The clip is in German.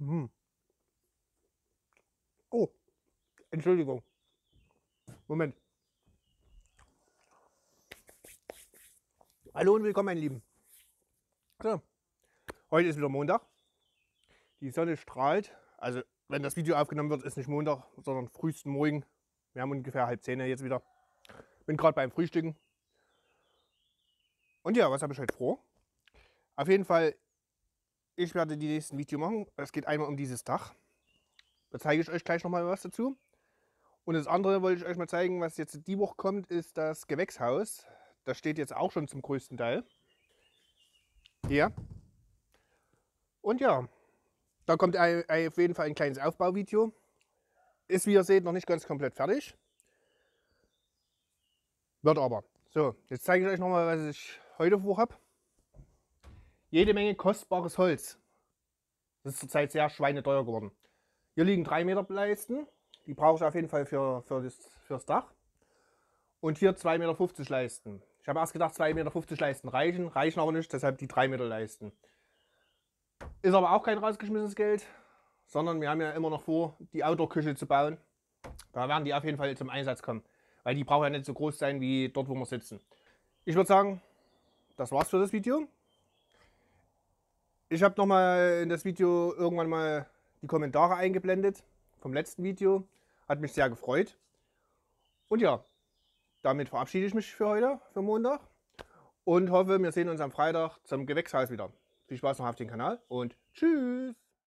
Hm. Oh, Entschuldigung. Moment. Hallo und willkommen, meine Lieben. So. Heute ist wieder Montag. Die Sonne strahlt. Also, wenn das Video aufgenommen wird, ist nicht Montag, sondern frühesten Morgen. Wir haben ungefähr halb zehn jetzt wieder. Bin gerade beim Frühstücken. Und ja, was habe ich heute vor? Auf jeden Fall ich werde die nächsten Video machen. Es geht einmal um dieses Dach. Da zeige ich euch gleich nochmal was dazu. Und das andere wollte ich euch mal zeigen, was jetzt die Woche kommt, ist das Gewächshaus. Das steht jetzt auch schon zum größten Teil. Hier. Und ja, da kommt auf jeden Fall ein kleines Aufbauvideo. Ist, wie ihr seht, noch nicht ganz komplett fertig. Wird aber. So, jetzt zeige ich euch nochmal, was ich heute vorhabe jede Menge kostbares Holz. Das ist zurzeit sehr schweineteuer geworden. Hier liegen 3 Meter Leisten. Die brauche ich auf jeden Fall für, für das, fürs Dach. Und hier 2,50 Meter Leisten. Ich habe erst gedacht, 2,50 Meter Leisten reichen, reichen aber nicht, deshalb die 3 Meter Leisten. Ist aber auch kein rausgeschmissenes Geld, sondern wir haben ja immer noch vor, die Outdoor-Küche zu bauen. Da werden die auf jeden Fall zum Einsatz kommen, weil die braucht ja nicht so groß sein wie dort, wo wir sitzen. Ich würde sagen, das war's für das Video. Ich habe noch mal in das Video irgendwann mal die Kommentare eingeblendet vom letzten Video. Hat mich sehr gefreut. Und ja, damit verabschiede ich mich für heute, für Montag. Und hoffe, wir sehen uns am Freitag zum Gewächshaus wieder. Viel Spaß noch auf den Kanal und tschüss!